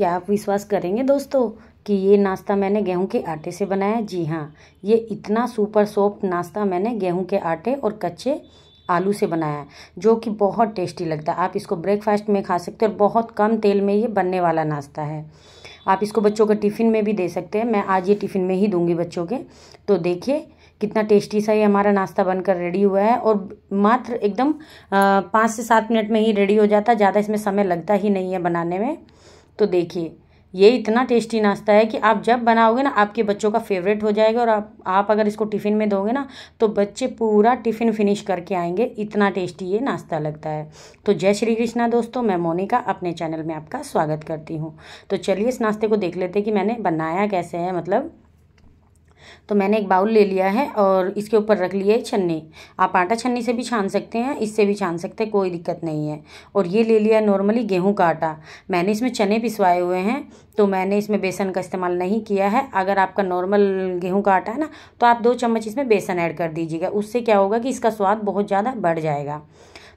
क्या आप विश्वास करेंगे दोस्तों कि ये नाश्ता मैंने गेहूं के आटे से बनाया जी हाँ ये इतना सुपर सॉफ्ट नाश्ता मैंने गेहूं के आटे और कच्चे आलू से बनाया है जो कि बहुत टेस्टी लगता है आप इसको ब्रेकफास्ट में खा सकते हो और बहुत कम तेल में ये बनने वाला नाश्ता है आप इसको बच्चों का टिफ़िन में भी दे सकते हैं मैं आज ये टिफ़िन में ही दूंगी बच्चों के तो देखिए कितना टेस्टी सा ये हमारा नाश्ता बनकर रेडी हुआ है और मात्र एकदम पाँच से सात मिनट में ही रेडी हो जाता है ज़्यादा इसमें समय लगता ही नहीं है बनाने में तो देखिए ये इतना टेस्टी नाश्ता है कि आप जब बनाओगे ना आपके बच्चों का फेवरेट हो जाएगा और आप आप अगर इसको टिफ़िन में दोगे ना तो बच्चे पूरा टिफ़िन फिनिश करके आएंगे इतना टेस्टी ये नाश्ता लगता है तो जय श्री कृष्णा दोस्तों मैं मोनिका अपने चैनल में आपका स्वागत करती हूँ तो चलिए इस नाश्ते को देख लेते कि मैंने बनाया कैसे है मतलब तो मैंने एक बाउल ले लिया है और इसके ऊपर रख लिए छन्नी आप आटा छन्नी से भी छान सकते हैं इससे भी छान सकते हैं कोई दिक्कत नहीं है और ये ले लिया नॉर्मली गेहूँ का आटा मैंने इसमें चने पिसवाए हुए हैं तो मैंने इसमें बेसन का इस्तेमाल नहीं किया है अगर आपका नॉर्मल गेहूँ का आटा है ना तो आप दो चम्मच इसमें बेसन ऐड कर दीजिएगा उससे क्या होगा कि इसका स्वाद बहुत ज़्यादा बढ़ जाएगा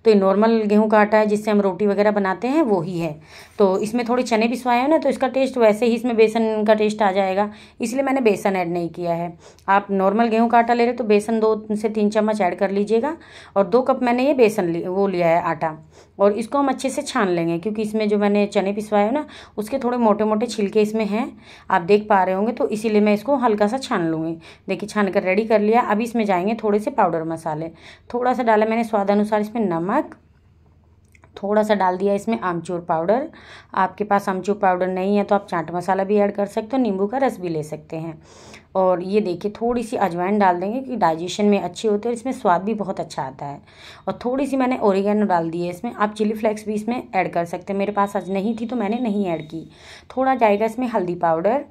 तो ये नॉर्मल गेहूं का आटा है जिससे हम रोटी वगैरह बनाते हैं वो ही है तो इसमें थोड़े चने पिसवाए हैं ना तो इसका टेस्ट वैसे ही इसमें बेसन का टेस्ट आ जाएगा इसलिए मैंने बेसन ऐड नहीं किया है आप नॉर्मल गेहूँ का आटा ले रहे तो बेसन दो से तीन चम्मच ऐड कर लीजिएगा और दो कप मैंने ये बेसन ली, वो लिया है आटा और इसको हम अच्छे से छान लेंगे क्योंकि इसमें जो मैंने चने पिसवाए हैं ना उसके थोड़े मोटे मोटे छिलके इसमें हैं आप देख पा रहे होंगे तो इसीलिए मैं इसको हल्का सा छान लूँगी देखिए छान कर रेडी कर लिया अब इसमें जाएंगे थोड़े से पाउडर मसाले थोड़ा सा डाला मैंने स्वाद अनुसार इसमें नमक नमक थोड़ा सा डाल दिया इसमें आमचूर पाउडर आपके पास आमचूर पाउडर नहीं है तो आप चाट मसाला भी ऐड कर सकते हो नींबू का रस भी ले सकते हैं और ये देखिए थोड़ी सी अजवाइन डाल देंगे क्योंकि डाइजेशन में अच्छी होती है और इसमें स्वाद भी बहुत अच्छा आता है और थोड़ी सी मैंने ओरिगेनो डाल दी है इसमें आप चिली फ्लेक्स भी इसमें ऐड कर सकते हैं मेरे पास आज नहीं थी तो मैंने नहीं ऐड की थोड़ा जाएगा इसमें हल्दी पाउडर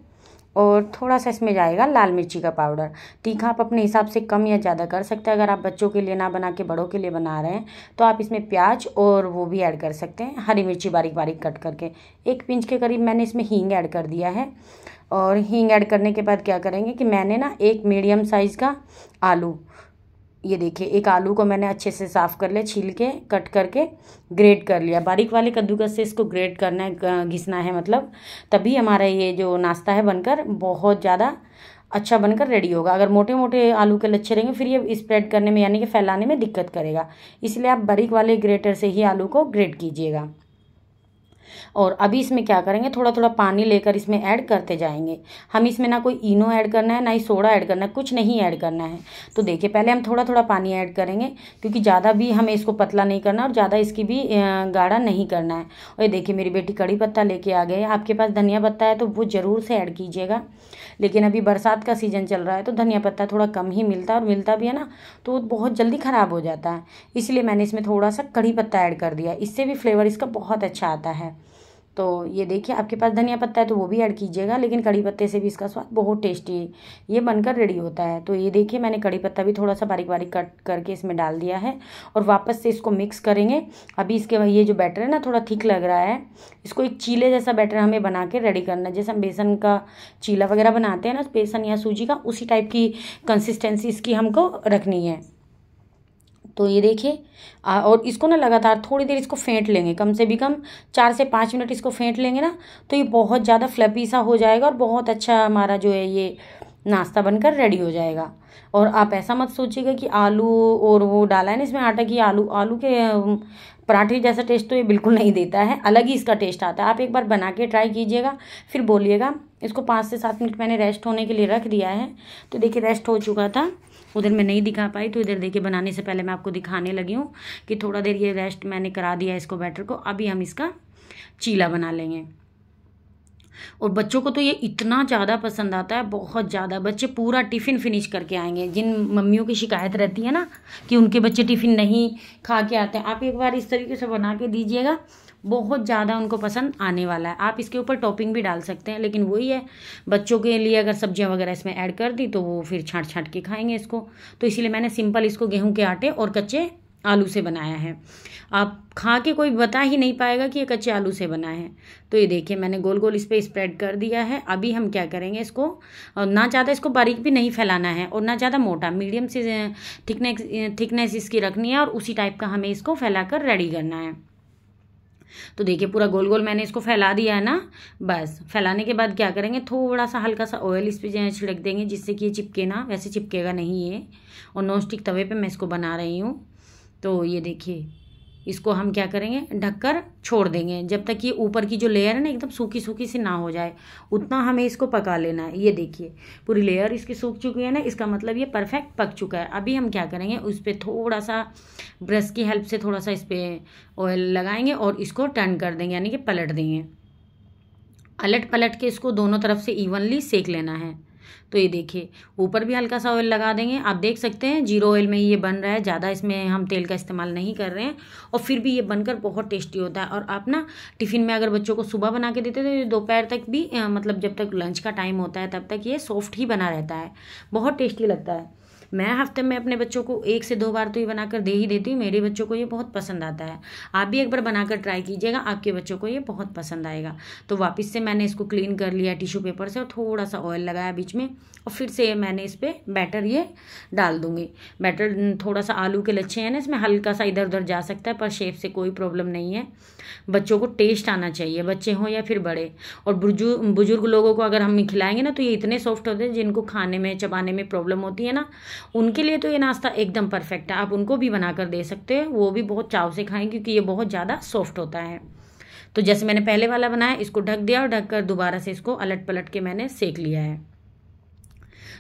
और थोड़ा सा इसमें जाएगा लाल मिर्ची का पाउडर तीखा आप अपने हिसाब से कम या ज़्यादा कर सकते हैं अगर आप बच्चों के लिए ना बना के बड़ों के लिए बना रहे हैं तो आप इसमें प्याज और वो भी ऐड कर सकते हैं हरी मिर्ची बारीक बारीक कट करके एक पिंच के करीब मैंने इसमें हींग ऐड कर दिया है और हींग ऐड करने के बाद क्या करेंगे कि मैंने ना एक मीडियम साइज़ का आलू ये देखिए एक आलू को मैंने अच्छे से साफ़ कर लिया छील के कट करके ग्रेट कर लिया बारीक वाले कद्दूकस से इसको ग्रेट करना है घिसना है मतलब तभी हमारा ये जो नाश्ता है बनकर बहुत ज़्यादा अच्छा बनकर रेडी होगा अगर मोटे मोटे आलू के लच्छे रहेंगे फिर ये स्प्रेड करने में यानी कि फैलाने में दिक्कत करेगा इसलिए आप बारीक वाले ग्रेटर से ही आलू को ग्रेट कीजिएगा और अभी इसमें क्या करेंगे थोड़ा थोड़ा पानी लेकर इसमें ऐड करते जाएंगे हम इसमें ना कोई इनो ऐड करना है ना ही सोडा ऐड करना है कुछ नहीं ऐड करना है तो देखिए पहले हम थोड़ा थोड़ा पानी ऐड करेंगे क्योंकि ज़्यादा भी हमें इसको पतला नहीं करना और ज़्यादा इसकी भी गाढ़ा नहीं करना है और ये देखिए मेरी बेटी कड़ी पत्ता लेके आ गए आपके पास धनिया पत्ता है तो वो ज़रूर से ऐड कीजिएगा लेकिन अभी बरसात का सीज़न चल रहा है तो धनिया पत्ता थोड़ा कम ही मिलता है और मिलता भी है ना तो बहुत जल्दी ख़राब हो जाता है इसलिए मैंने इसमें थोड़ा सा कड़ी पत्ता ऐड कर दिया इससे भी फ्लेवर इसका बहुत अच्छा आता है तो ये देखिए आपके पास धनिया पत्ता है तो वो भी ऐड कीजिएगा लेकिन कड़ी पत्ते से भी इसका स्वाद बहुत टेस्टी है ये बनकर रेडी होता है तो ये देखिए मैंने कड़ी पत्ता भी थोड़ा सा बारीक बारीक कट करके इसमें डाल दिया है और वापस से इसको मिक्स करेंगे अभी इसके ये जो बैटर है ना थोड़ा थिक लग रहा है इसको एक चीले जैसा बैटर हमें बना के रेडी करना है जैसे हम बेसन का चीला वगैरह बनाते हैं ना बेसन या सूजी का उसी टाइप की कंसिस्टेंसी इसकी हमको रखनी है तो ये देखिए और इसको ना लगातार थोड़ी देर इसको फेंट लेंगे कम से भी कम चार से पाँच मिनट इसको फेंट लेंगे ना तो ये बहुत ज़्यादा फ्लपी सा हो जाएगा और बहुत अच्छा हमारा जो है ये नाश्ता बनकर रेडी हो जाएगा और आप ऐसा मत सोचिएगा कि आलू और वो डाला है ना इसमें आटा की आलू आलू के पराठे जैसा टेस्ट तो ये बिल्कुल नहीं देता है अलग ही इसका टेस्ट आता है आप एक बार बना के ट्राई कीजिएगा फिर बोलिएगा इसको पाँच से सात मिनट मैंने रेस्ट होने के लिए रख दिया है तो देखिए रेस्ट हो चुका था उधर मैं नहीं दिखा पाई तो इधर देखिए बनाने से पहले मैं आपको दिखाने लगी हूँ कि थोड़ा देर ये रेस्ट मैंने करा दिया इसको बैटर को अभी हम इसका चीला बना लेंगे और बच्चों को तो ये इतना ज़्यादा पसंद आता है बहुत ज़्यादा बच्चे पूरा टिफ़िन फिनिश करके आएंगे जिन मम्मियों की शिकायत रहती है ना कि उनके बच्चे टिफ़िन नहीं खा के आते हैं आप एक बार इस तरीके से बना के दीजिएगा बहुत ज़्यादा उनको पसंद आने वाला है आप इसके ऊपर टॉपिंग भी डाल सकते हैं लेकिन वही है बच्चों के लिए अगर सब्जियां वगैरह इसमें ऐड कर दी तो वो फिर छाँट छाँट के खाएंगे इसको तो इसीलिए मैंने सिंपल इसको गेहूं के आटे और कच्चे आलू से बनाया है आप खा के कोई बता ही नहीं पाएगा कि ये कच्चे आलू से बना है तो ये देखिए मैंने गोल गोल इस पर स्प्रेड कर दिया है अभी हम क्या करेंगे इसको ना ज़्यादा इसको बारीक भी नहीं फैलाना है और ना ज़्यादा मोटा मीडियम से थिकनेस थिकनेस इसकी रखनी है और उसी टाइप का हमें इसको फैलाकर रेडी करना है तो देखिए पूरा गोल गोल मैंने इसको फैला दिया है ना बस फैलाने के बाद क्या करेंगे थोड़ा सा हल्का सा ऑयल इस पर जो है छिड़क देंगे जिससे कि ये चिपके ना वैसे चिपकेगा नहीं ये और नॉन स्टिक तवे पर मैं इसको बना रही हूँ तो ये देखिए इसको हम क्या करेंगे ढककर छोड़ देंगे जब तक ये ऊपर की जो लेयर है ना एकदम सूखी सूखी सी ना हो जाए उतना हमें इसको पका लेना है ये देखिए पूरी लेयर इसकी सूख चुकी है ना इसका मतलब ये परफेक्ट पक चुका है अभी हम क्या करेंगे उस पर थोड़ा सा ब्रश की हेल्प से थोड़ा सा इस पर ऑयल लगाएंगे और इसको टर्न कर देंगे यानी कि पलट देंगे अलट पलट के इसको दोनों तरफ से इवनली सेक लेना है तो ये देखिए ऊपर भी हल्का सा ऑयल लगा देंगे आप देख सकते हैं जीरो ऑयल में ये बन रहा है ज़्यादा इसमें हम तेल का इस्तेमाल नहीं कर रहे हैं और फिर भी ये बनकर बहुत टेस्टी होता है और आप ना टिफ़िन में अगर बच्चों को सुबह बना के देते तो ये दोपहर तक भी मतलब जब तक लंच का टाइम होता है तब तक ये सॉफ्ट ही बना रहता है बहुत टेस्टी लगता है मैं हफ्ते में अपने बच्चों को एक से दो बार तो ये बनाकर दे ही देती हूँ मेरे बच्चों को ये बहुत पसंद आता है आप भी एक बार बनाकर ट्राई कीजिएगा आपके बच्चों को ये बहुत पसंद आएगा तो वापस से मैंने इसको क्लीन कर लिया टिश्यू पेपर से और थोड़ा सा ऑयल लगाया बीच में और फिर से मैंने इस पर बैटर ये डाल दूँगी बैटर थोड़ा सा आलू के लच्छे हैं ना इसमें हल्का सा इधर उधर जा सकता है पर शेप से कोई प्रॉब्लम नहीं है बच्चों को टेस्ट आना चाहिए बच्चे हों या फिर बड़े और बुजुर्ग लोगों को अगर हम खिलाएंगे ना तो ये इतने सॉफ्ट होते हैं जिनको खाने में चबाने में प्रॉब्लम होती है ना उनके लिए तो ये नाश्ता एकदम परफेक्ट है आप उनको भी बना कर दे सकते हो वो भी बहुत चाव से खाएं क्योंकि ये बहुत ज़्यादा सॉफ्ट होता है तो जैसे मैंने पहले वाला बनाया इसको ढक दिया और ढक कर दोबारा से इसको अलट पलट के मैंने सेक लिया है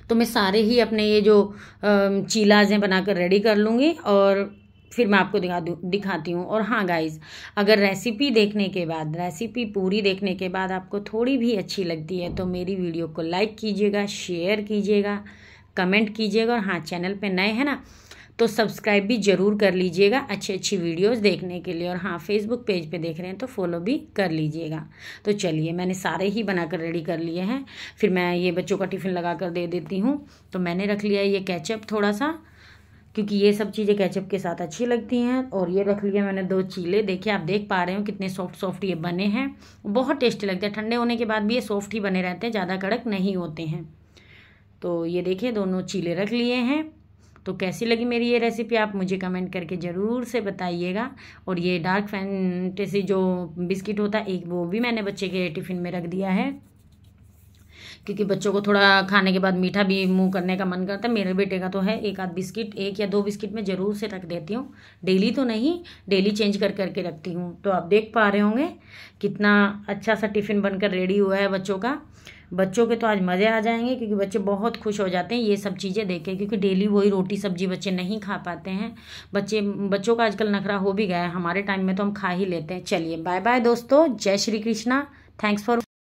तो मैं सारे ही अपने ये जो चीलाज हैं बनाकर रेडी कर लूँगी और फिर मैं आपको दिखा दिखाती हूँ और हाँ गाइज अगर रेसिपी देखने के बाद रेसिपी पूरी देखने के बाद आपको थोड़ी भी अच्छी लगती है तो मेरी वीडियो को लाइक कीजिएगा शेयर कीजिएगा कमेंट कीजिएगा और हाँ चैनल पे नए हैं ना तो सब्सक्राइब भी ज़रूर कर लीजिएगा अच्छी अच्छी वीडियोस देखने के लिए और हाँ फेसबुक पेज पे देख रहे हैं तो फॉलो भी कर लीजिएगा तो चलिए मैंने सारे ही बनाकर रेडी कर लिए हैं फिर मैं ये बच्चों का टिफ़िन लगा कर दे देती हूँ तो मैंने रख लिया ये कैचअप थोड़ा सा क्योंकि ये सब चीज़ें कैचअप के साथ अच्छी लगती हैं और ये रख लिया मैंने दो चीले देखिए आप देख पा रहे हो कितने सॉफ्ट सॉफ्ट ये बने हैं बहुत टेस्टी लगते हैं ठंडे होने के बाद भी ये सॉफ्ट ही बने रहते हैं ज़्यादा कड़क नहीं होते हैं तो ये देखिए दोनों चीले रख लिए हैं तो कैसी लगी मेरी ये रेसिपी आप मुझे कमेंट करके ज़रूर से बताइएगा और ये डार्क फैंटेसी जो बिस्किट होता है एक वो भी मैंने बच्चे के टिफ़िन में रख दिया है क्योंकि बच्चों को थोड़ा खाने के बाद मीठा भी मुँह करने का मन करता है मेरे बेटे का तो है एक आध बिस्किट एक या दो बिस्किट मैं ज़रूर से रख देती हूँ डेली तो नहीं डेली चेंज कर करके रखती हूँ तो आप देख पा रहे होंगे कितना अच्छा सा टिफ़िन बनकर रेडी हुआ है बच्चों का बच्चों के तो आज मज़े आ जाएंगे क्योंकि बच्चे बहुत खुश हो जाते हैं ये सब चीज़ें देख के क्योंकि डेली वही रोटी सब्जी बच्चे नहीं खा पाते हैं बच्चे बच्चों का आजकल नखरा हो भी गया है हमारे टाइम में तो हम खा ही लेते हैं चलिए बाय बाय दोस्तों जय श्री कृष्णा थैंक्स फॉर